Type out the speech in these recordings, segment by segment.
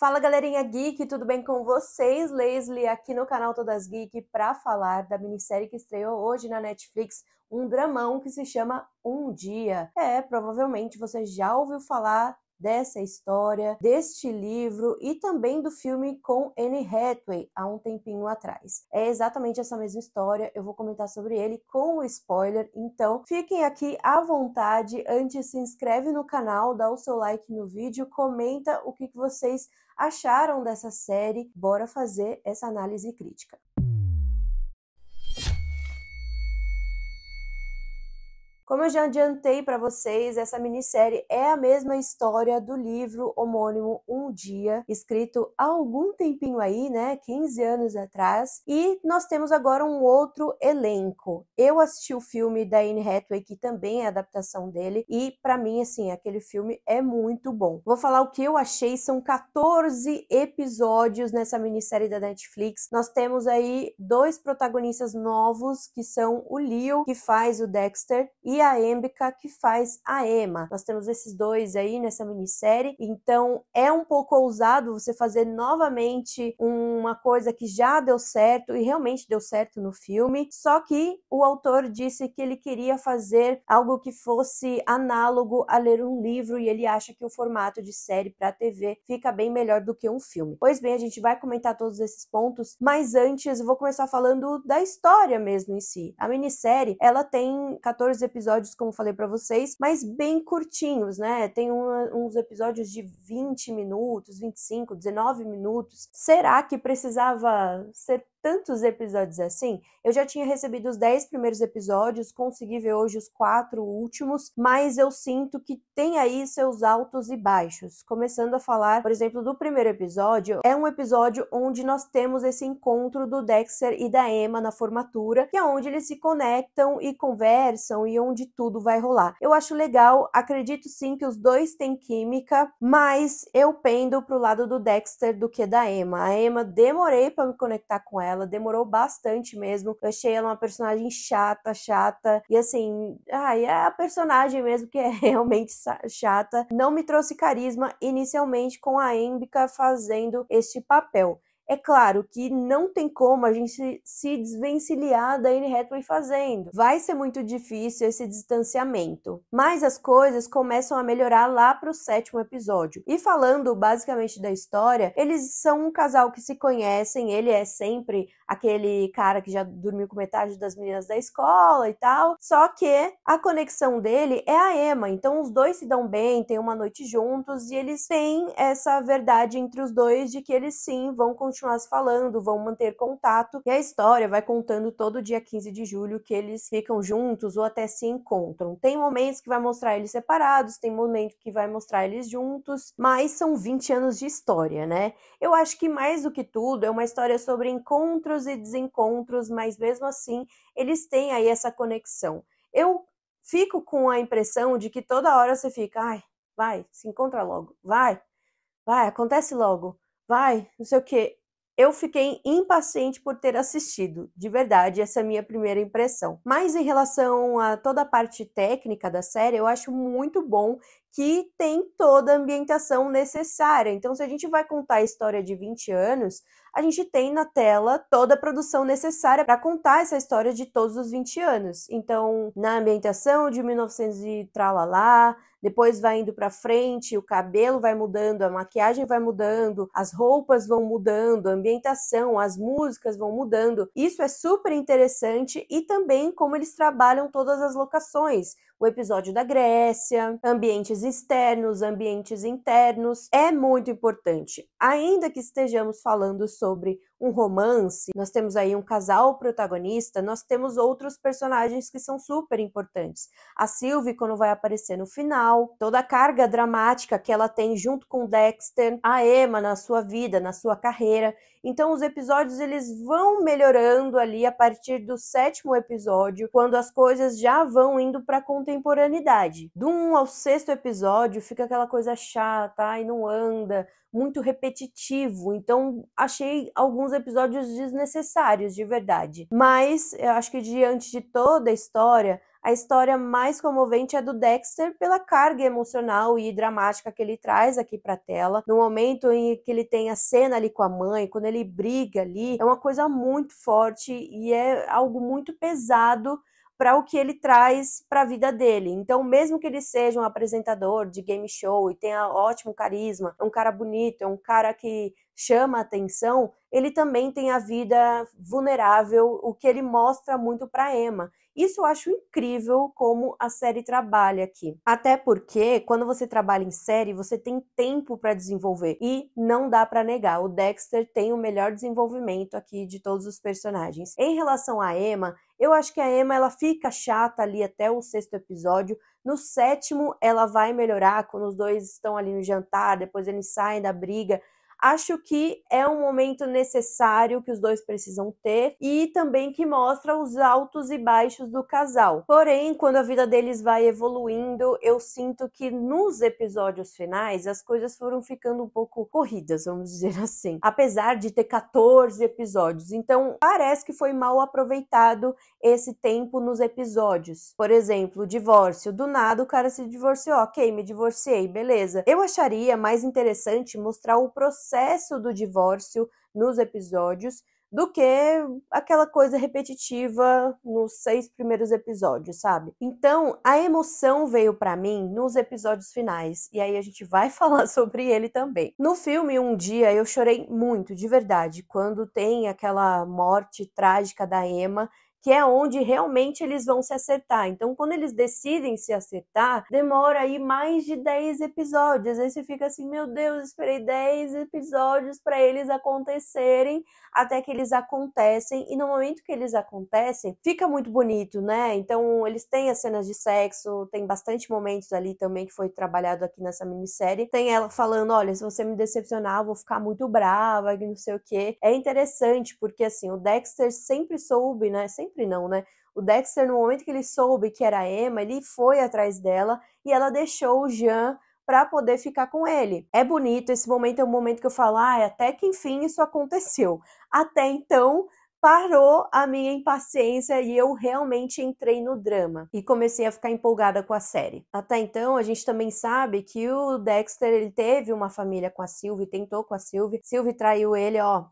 Fala galerinha geek, tudo bem com vocês? Leslie aqui no canal Todas Geek para falar da minissérie que estreou hoje na Netflix, um dramão que se chama Um Dia. É, provavelmente você já ouviu falar dessa história, deste livro e também do filme com Anne Hathaway há um tempinho atrás. É exatamente essa mesma história, eu vou comentar sobre ele com o spoiler, então fiquem aqui à vontade, antes se inscreve no canal, dá o seu like no vídeo, comenta o que vocês acharam dessa série, bora fazer essa análise crítica. Como eu já adiantei para vocês, essa minissérie é a mesma história do livro homônimo Um Dia, escrito há algum tempinho aí, né, 15 anos atrás, e nós temos agora um outro elenco. Eu assisti o filme da Anne Hathaway, que também é adaptação dele, e para mim, assim, aquele filme é muito bom. Vou falar o que eu achei, são 14 episódios nessa minissérie da Netflix. Nós temos aí dois protagonistas novos, que são o Leo, que faz o Dexter, e a Embica que faz a Emma. Nós temos esses dois aí nessa minissérie, então é um pouco ousado você fazer novamente uma coisa que já deu certo e realmente deu certo no filme, só que o autor disse que ele queria fazer algo que fosse análogo a ler um livro e ele acha que o formato de série para TV fica bem melhor do que um filme. Pois bem, a gente vai comentar todos esses pontos, mas antes eu vou começar falando da história mesmo em si. A minissérie, ela tem 14 episódios episódios, como falei para vocês, mas bem curtinhos, né? Tem um, uns episódios de 20 minutos, 25, 19 minutos. Será que precisava ser tantos episódios assim? Eu já tinha recebido os 10 primeiros episódios, consegui ver hoje os quatro últimos, mas eu sinto que tem aí seus altos e baixos. Começando a falar, por exemplo, do primeiro episódio, é um episódio onde nós temos esse encontro do Dexter e da Emma na formatura, que é onde eles se conectam e conversam e onde onde tudo vai rolar. Eu acho legal, acredito sim que os dois têm química, mas eu pendo pro lado do Dexter do que da Emma. A Emma demorei para me conectar com ela, demorou bastante mesmo. Eu achei ela uma personagem chata, chata, e assim, ai, é a personagem mesmo que é realmente chata. Não me trouxe carisma inicialmente com a Embica fazendo este papel. É claro que não tem como a gente se desvencilhar da Anne Hathaway fazendo. Vai ser muito difícil esse distanciamento. Mas as coisas começam a melhorar lá para o sétimo episódio. E falando basicamente da história, eles são um casal que se conhecem, ele é sempre aquele cara que já dormiu com metade das meninas da escola e tal. Só que a conexão dele é a Emma. Então os dois se dão bem, têm uma noite juntos e eles têm essa verdade entre os dois de que eles sim vão continuar continuar se falando, vão manter contato e a história vai contando todo dia 15 de julho que eles ficam juntos ou até se encontram. Tem momentos que vai mostrar eles separados, tem momento que vai mostrar eles juntos, mas são 20 anos de história, né? Eu acho que mais do que tudo é uma história sobre encontros e desencontros, mas mesmo assim eles têm aí essa conexão. Eu fico com a impressão de que toda hora você fica, ai, vai, se encontra logo, vai, vai, acontece logo, vai, não sei o quê. Eu fiquei impaciente por ter assistido, de verdade, essa é a minha primeira impressão. Mas em relação a toda a parte técnica da série, eu acho muito bom que tem toda a ambientação necessária. Então, se a gente vai contar a história de 20 anos, a gente tem na tela toda a produção necessária para contar essa história de todos os 20 anos. Então, na ambientação de 1900 e tralalá, depois vai indo para frente, o cabelo vai mudando, a maquiagem vai mudando, as roupas vão mudando, a ambientação, as músicas vão mudando. Isso é super interessante e também como eles trabalham todas as locações o episódio da Grécia, ambientes externos, ambientes internos, é muito importante. Ainda que estejamos falando sobre um romance, nós temos aí um casal protagonista, nós temos outros personagens que são super importantes. A Sylvie, quando vai aparecer no final, toda a carga dramática que ela tem junto com Dexter, a Emma na sua vida, na sua carreira. Então os episódios eles vão melhorando ali a partir do sétimo episódio, quando as coisas já vão indo para contemporaneidade. Do um ao sexto episódio fica aquela coisa chata, e não anda, muito repetitivo. Então, achei alguns episódios desnecessários, de verdade. Mas eu acho que diante de toda a história, a história mais comovente é do Dexter pela carga emocional e dramática que ele traz aqui para a tela. No momento em que ele tem a cena ali com a mãe, quando ele briga ali, é uma coisa muito forte e é algo muito pesado para o que ele traz para a vida dele. Então, mesmo que ele seja um apresentador de game show e tenha ótimo carisma, é um cara bonito, é um cara que chama atenção, ele também tem a vida vulnerável, o que ele mostra muito para Emma. Isso eu acho incrível como a série trabalha aqui. Até porque quando você trabalha em série, você tem tempo para desenvolver e não dá para negar. O Dexter tem o melhor desenvolvimento aqui de todos os personagens. Em relação a Emma, eu acho que a Emma ela fica chata ali até o sexto episódio. No sétimo, ela vai melhorar quando os dois estão ali no jantar, depois eles saem da briga Acho que é um momento necessário que os dois precisam ter e também que mostra os altos e baixos do casal. Porém, quando a vida deles vai evoluindo, eu sinto que nos episódios finais as coisas foram ficando um pouco corridas, vamos dizer assim. Apesar de ter 14 episódios, então parece que foi mal aproveitado esse tempo nos episódios. Por exemplo, o divórcio. Do nada o cara se divorciou. Ok, me divorciei, beleza. Eu acharia mais interessante mostrar o processo processo do divórcio nos episódios do que aquela coisa repetitiva nos seis primeiros episódios, sabe? Então, a emoção veio para mim nos episódios finais, e aí a gente vai falar sobre ele também. No filme Um Dia eu chorei muito, de verdade, quando tem aquela morte trágica da Emma que é onde realmente eles vão se acertar. Então, quando eles decidem se acertar, demora aí mais de 10 episódios. Aí você fica assim, meu Deus, esperei 10 episódios para eles acontecerem, até que eles acontecem. E no momento que eles acontecem, fica muito bonito, né? Então, eles têm as cenas de sexo, tem bastante momentos ali também que foi trabalhado aqui nessa minissérie. Tem ela falando, olha, se você me decepcionar, eu vou ficar muito brava, e não sei o quê. É interessante porque assim, o Dexter sempre soube, né? sempre não, né? O Dexter, no momento que ele soube que era a Emma, ele foi atrás dela e ela deixou o Jean para poder ficar com ele. É bonito, esse momento é um momento que eu falo, ah, até que enfim isso aconteceu. Até então, parou a minha impaciência e eu realmente entrei no drama e comecei a ficar empolgada com a série. Até então, a gente também sabe que o Dexter ele teve uma família com a Sylvie, tentou com a Sylvie. Sylvie traiu ele, ó,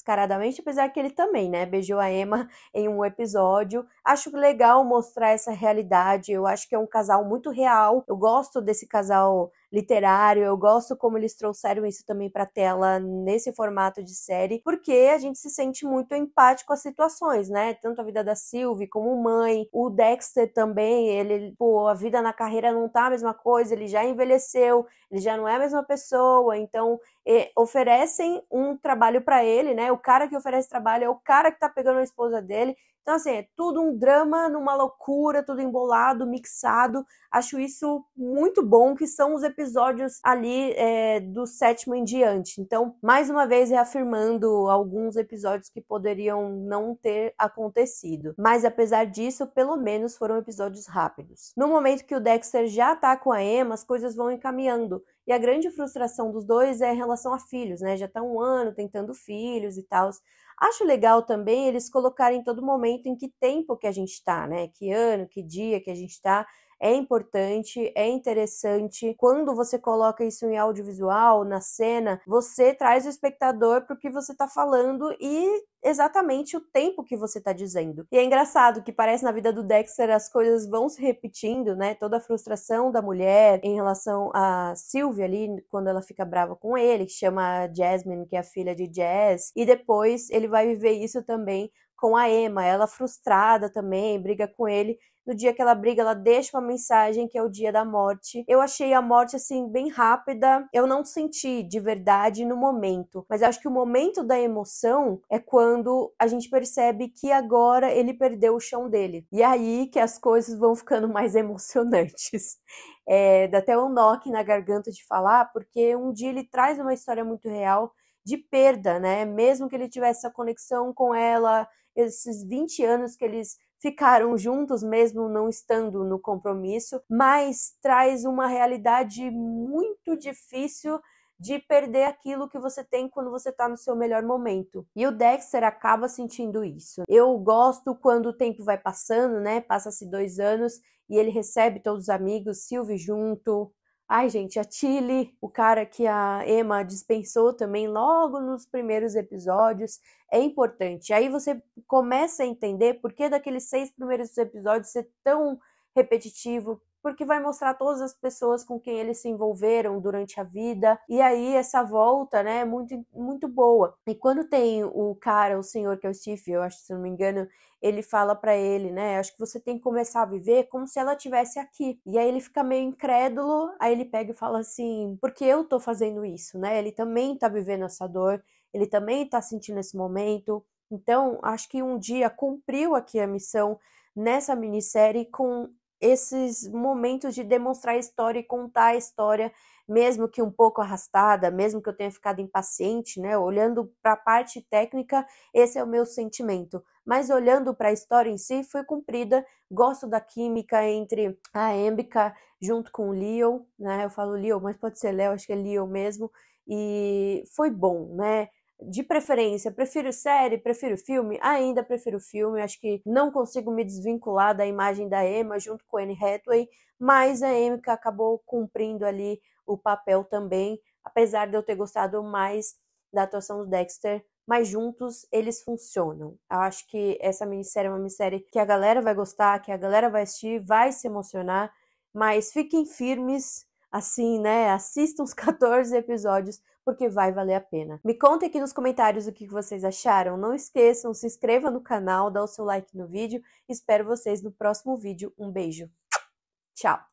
descaradamente, apesar que ele também, né, beijou a Emma em um episódio. Acho legal mostrar essa realidade. Eu acho que é um casal muito real. Eu gosto desse casal literário. Eu gosto como eles trouxeram isso também para tela nesse formato de série, porque a gente se sente muito empático às situações, né? Tanto a vida da Sylvie como mãe, o Dexter também, ele, pô, a vida na carreira não tá a mesma coisa, ele já envelheceu, ele já não é a mesma pessoa, então é, oferecem um trabalho para ele, né? O cara que oferece trabalho é o cara que tá pegando a esposa dele. Então, assim, é tudo um drama numa loucura, tudo embolado, mixado. Acho isso muito bom, que são os episódios ali é, do sétimo em diante. Então, mais uma vez, reafirmando alguns episódios que poderiam não ter acontecido. Mas, apesar disso, pelo menos foram episódios rápidos. No momento que o Dexter já tá com a Emma, as coisas vão encaminhando. E a grande frustração dos dois é em relação a filhos, né? Já tá um ano tentando filhos e tal. Acho legal também eles colocarem todo momento em que tempo que a gente está, né? Que ano, que dia que a gente está é importante, é interessante. Quando você coloca isso em audiovisual, na cena, você traz o espectador para o que você está falando e exatamente o tempo que você está dizendo. E é engraçado que parece na vida do Dexter as coisas vão se repetindo, né? Toda a frustração da mulher em relação a Sylvia ali, quando ela fica brava com ele, que chama Jasmine, que é a filha de Jazz, e depois ele vai viver isso também com a Emma, ela frustrada também, briga com ele. No dia que ela briga, ela deixa uma mensagem que é o dia da morte. Eu achei a morte assim bem rápida. Eu não senti de verdade no momento, mas acho que o momento da emoção é quando a gente percebe que agora ele perdeu o chão dele. E é aí que as coisas vão ficando mais emocionantes. É, dá até um nó aqui na garganta de falar, porque um dia ele traz uma história muito real de perda, né? Mesmo que ele tivesse essa conexão com ela, esses 20 anos que eles ficaram juntos mesmo não estando no compromisso, mas traz uma realidade muito difícil de perder aquilo que você tem quando você tá no seu melhor momento. E o Dexter acaba sentindo isso. Eu gosto quando o tempo vai passando, né? Passa-se dois anos e ele recebe todos os amigos, Silvio junto, Ai, gente, a Tilly, o cara que a Emma dispensou também logo nos primeiros episódios, é importante. Aí você começa a entender por que daqueles seis primeiros episódios ser tão repetitivo, porque vai mostrar todas as pessoas com quem eles se envolveram durante a vida. E aí essa volta, né, é muito, muito boa. E quando tem o cara, o senhor que é o Steve, eu acho, se não me engano, ele fala para ele, né, acho que você tem que começar a viver como se ela tivesse aqui. E aí ele fica meio incrédulo, aí ele pega e fala assim, porque eu tô fazendo isso, né? Ele também tá vivendo essa dor, ele também tá sentindo esse momento. Então, acho que um dia cumpriu aqui a missão nessa minissérie com esses momentos de demonstrar a história e contar a história, mesmo que um pouco arrastada, mesmo que eu tenha ficado impaciente, né? Olhando para a parte técnica, esse é o meu sentimento. Mas olhando para a história em si, foi cumprida. Gosto da química entre a Embica junto com o Leo, né? Eu falo Leo, mas pode ser Léo, acho que é Leo mesmo. E foi bom, né? de preferência, prefiro série, prefiro filme, ainda prefiro filme, acho que não consigo me desvincular da imagem da Emma junto com Anne Hathaway, mas a Emma acabou cumprindo ali o papel também, apesar de eu ter gostado mais da atuação do Dexter, mas juntos eles funcionam. Eu acho que essa minissérie é uma minissérie que a galera vai gostar, que a galera vai assistir, vai se emocionar, mas fiquem firmes assim, né? Assista os 14 episódios porque vai valer a pena. Me conta aqui nos comentários o que vocês acharam. Não esqueçam, se inscreva no canal, dá o seu like no vídeo. Espero vocês no próximo vídeo. Um beijo. Tchau.